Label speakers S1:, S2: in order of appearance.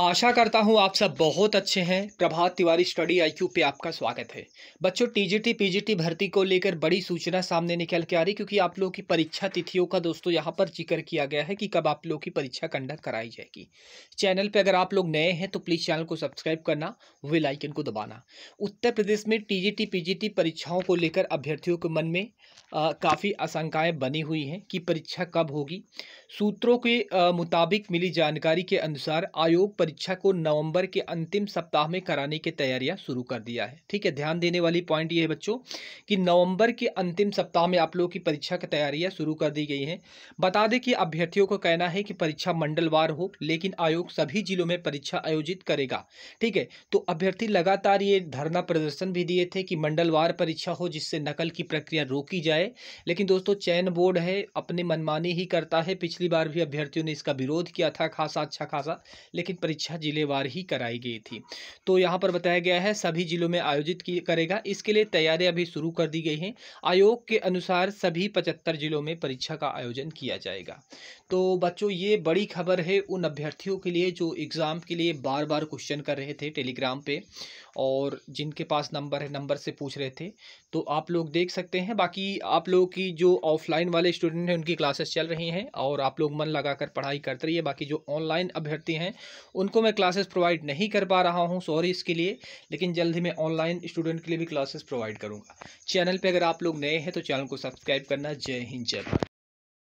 S1: आशा करता हूँ आप सब बहुत अच्छे हैं प्रभात तिवारी स्टडी आईक्यू पे आपका स्वागत है बच्चों टीजीटी पीजीटी भर्ती को लेकर बड़ी सूचना सामने निकल के आ रही क्योंकि आप लोगों की परीक्षा तिथियों का दोस्तों यहाँ पर जिक्र किया गया है कि कब आप लोगों की परीक्षा कंडक्ट कराई जाएगी चैनल पे अगर आप लोग नए हैं तो प्लीज़ चैनल को सब्सक्राइब करना वे लाइकन को दबाना उत्तर प्रदेश में टी जी परीक्षाओं को लेकर अभ्यर्थियों के मन में काफ़ी आशंकाएँ बनी हुई हैं कि परीक्षा कब होगी सूत्रों के मुताबिक मिली जानकारी के अनुसार आयोग परीक्षा को नवंबर के अंतिम सप्ताह में कराने की तैयारियां शुरू कर दिया है ठीक है ध्यान देने वाली पॉइंट ये है बच्चों कि नवंबर के अंतिम सप्ताह में आप लोगों की परीक्षा की तैयारियां शुरू कर दी गई हैं बता दें कि अभ्यर्थियों का कहना है कि परीक्षा मंडलवार हो लेकिन आयोग सभी जिलों में परीक्षा आयोजित करेगा ठीक है तो अभ्यर्थी लगातार ये धरना प्रदर्शन भी दिए थे कि मंडलवार परीक्षा हो जिससे नकल की प्रक्रिया रोकी जाए लेकिन दोस्तों चयन बोर्ड है अपने मनमानी ही करता है पिछली बार भी अभ्यर्थियों ने इसका विरोध किया था खासा अच्छा खासा लेकिन परीक्षा जिलेवार ही कराई गई थी तो यहाँ पर बताया गया है सभी जिलों में आयोजित करेगा इसके लिए तैयारियां भी शुरू कर दी गई हैं आयोग के अनुसार सभी पचहत्तर जिलों में परीक्षा का आयोजन किया जाएगा तो बच्चों ये बड़ी खबर है उन अभ्यर्थियों के लिए जो एग्ज़ाम के लिए बार बार क्वेश्चन कर रहे थे टेलीग्राम पे और जिनके पास नंबर है नंबर से पूछ रहे थे तो आप लोग देख सकते हैं बाकी आप लोगों की जो ऑफलाइन वाले स्टूडेंट हैं उनकी क्लासेस चल रही हैं और आप लोग मन लगाकर पढ़ाई करते रहिए बाकी जो ऑनलाइन अभ्यर्थी हैं उनको मैं क्लासेस प्रोवाइड नहीं कर पा रहा हूँ सॉरी इसके लिए लेकिन जल्द ही मैं ऑनलाइन स्टूडेंट के लिए भी क्लासेस प्रोवाइड करूँगा चैनल पर अगर आप लोग नए हैं तो चैनल को सब्सक्राइब करना जय हिंद जय भारत